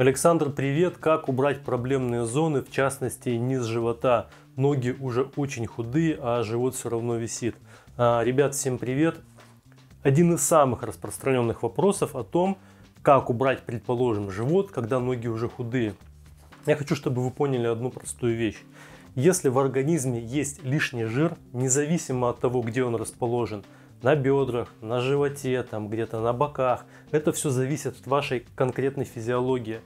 Александр, привет! Как убрать проблемные зоны, в частности низ живота? Ноги уже очень худые, а живот все равно висит. А, ребят, всем привет! Один из самых распространенных вопросов о том, как убрать, предположим, живот, когда ноги уже худые. Я хочу, чтобы вы поняли одну простую вещь. Если в организме есть лишний жир, независимо от того, где он расположен, на бедрах, на животе, там где-то на боках. Это все зависит от вашей конкретной физиологии.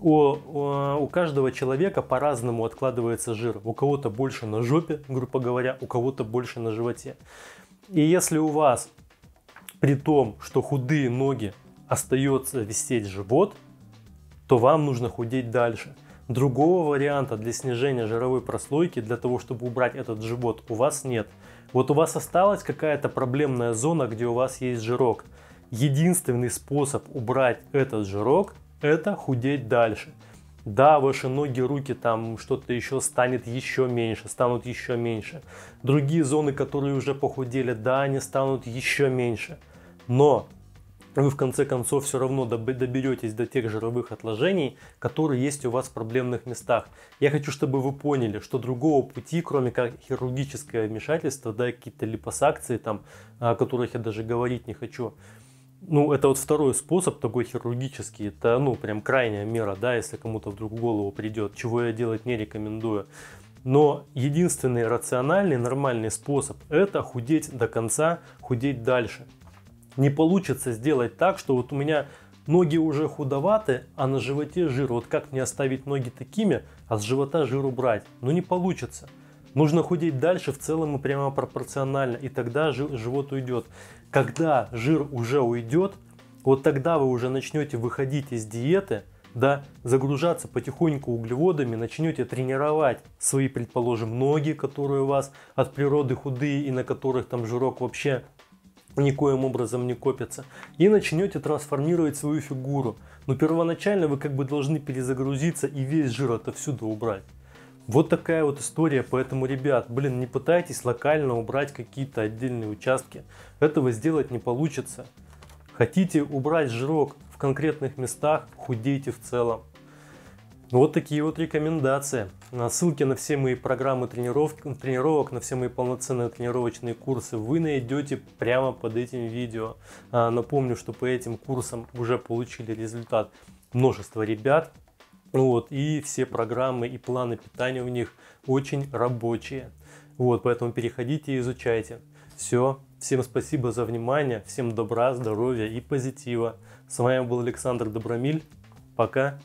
У, у, у каждого человека по-разному откладывается жир. У кого-то больше на жопе, грубо говоря, у кого-то больше на животе. И если у вас при том, что худые ноги остается висеть живот, то вам нужно худеть дальше – Другого варианта для снижения жировой прослойки, для того, чтобы убрать этот живот, у вас нет. Вот у вас осталась какая-то проблемная зона, где у вас есть жирок. Единственный способ убрать этот жирок – это худеть дальше. Да, ваши ноги, руки, там что-то еще станет еще меньше, станут еще меньше. Другие зоны, которые уже похудели, да, они станут еще меньше. Но вы в конце концов все равно доберетесь до тех жировых отложений, которые есть у вас в проблемных местах. Я хочу, чтобы вы поняли, что другого пути, кроме как хирургическое вмешательство, да, какие-то липосакции, там, о которых я даже говорить не хочу, ну, это вот второй способ, такой хирургический, это, ну, прям крайняя мера, да, если кому-то вдруг в голову придет, чего я делать не рекомендую. Но единственный рациональный, нормальный способ – это худеть до конца, худеть дальше – не получится сделать так, что вот у меня ноги уже худоваты, а на животе жир. Вот как мне оставить ноги такими, а с живота жир убрать? Ну не получится. Нужно худеть дальше в целом и прямо пропорционально, и тогда живот уйдет. Когда жир уже уйдет, вот тогда вы уже начнете выходить из диеты, да, загружаться потихоньку углеводами, начнете тренировать свои, предположим, ноги, которые у вас от природы худые и на которых там жирок вообще никоим образом не копятся, и начнете трансформировать свою фигуру. Но первоначально вы как бы должны перезагрузиться и весь жир отовсюду убрать. Вот такая вот история, поэтому, ребят, блин, не пытайтесь локально убрать какие-то отдельные участки. Этого сделать не получится. Хотите убрать жирок в конкретных местах, худейте в целом. Ну, вот такие вот рекомендации. А, ссылки на все мои программы тренировок, на все мои полноценные тренировочные курсы вы найдете прямо под этим видео. А, напомню, что по этим курсам уже получили результат множество ребят. Вот, и все программы и планы питания у них очень рабочие. Вот, поэтому переходите и изучайте. Все, всем спасибо за внимание, всем добра, здоровья и позитива. С вами был Александр Добромиль. Пока.